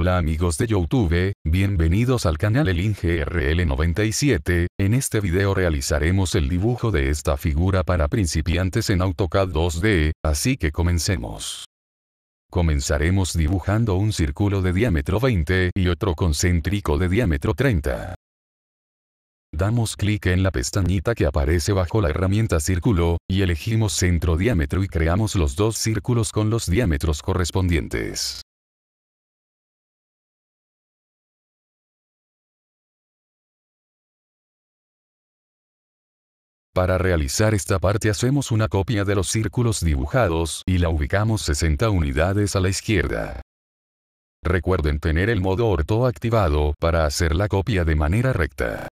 Hola amigos de Youtube, bienvenidos al canal El InGRL 97, en este video realizaremos el dibujo de esta figura para principiantes en AutoCAD 2D, así que comencemos. Comenzaremos dibujando un círculo de diámetro 20 y otro concéntrico de diámetro 30. Damos clic en la pestañita que aparece bajo la herramienta círculo, y elegimos centro diámetro y creamos los dos círculos con los diámetros correspondientes. Para realizar esta parte hacemos una copia de los círculos dibujados y la ubicamos 60 unidades a la izquierda. Recuerden tener el modo orto activado para hacer la copia de manera recta.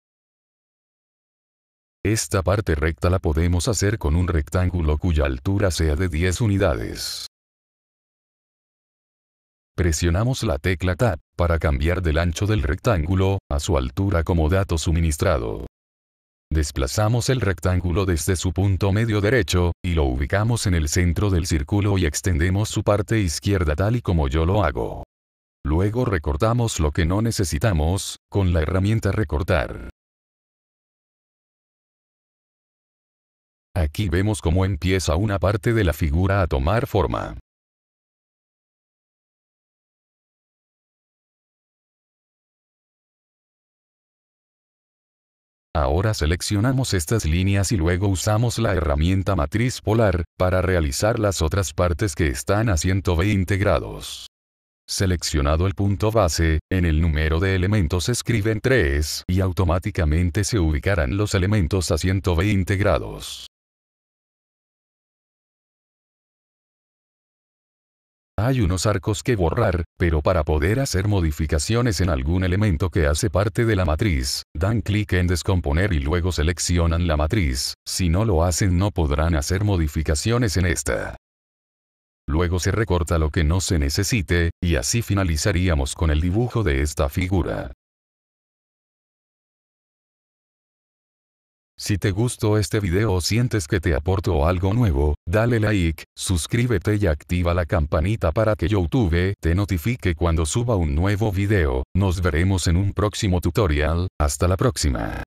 Esta parte recta la podemos hacer con un rectángulo cuya altura sea de 10 unidades. Presionamos la tecla Tab para cambiar del ancho del rectángulo a su altura como dato suministrado. Desplazamos el rectángulo desde su punto medio derecho, y lo ubicamos en el centro del círculo y extendemos su parte izquierda tal y como yo lo hago. Luego recortamos lo que no necesitamos, con la herramienta recortar. Aquí vemos cómo empieza una parte de la figura a tomar forma. Ahora seleccionamos estas líneas y luego usamos la herramienta matriz polar, para realizar las otras partes que están a 120 grados. Seleccionado el punto base, en el número de elementos escriben 3 y automáticamente se ubicarán los elementos a 120 grados. Hay unos arcos que borrar, pero para poder hacer modificaciones en algún elemento que hace parte de la matriz, dan clic en descomponer y luego seleccionan la matriz, si no lo hacen no podrán hacer modificaciones en esta. Luego se recorta lo que no se necesite, y así finalizaríamos con el dibujo de esta figura. Si te gustó este video o sientes que te aporto algo nuevo, dale like, suscríbete y activa la campanita para que YouTube te notifique cuando suba un nuevo video. Nos veremos en un próximo tutorial, hasta la próxima.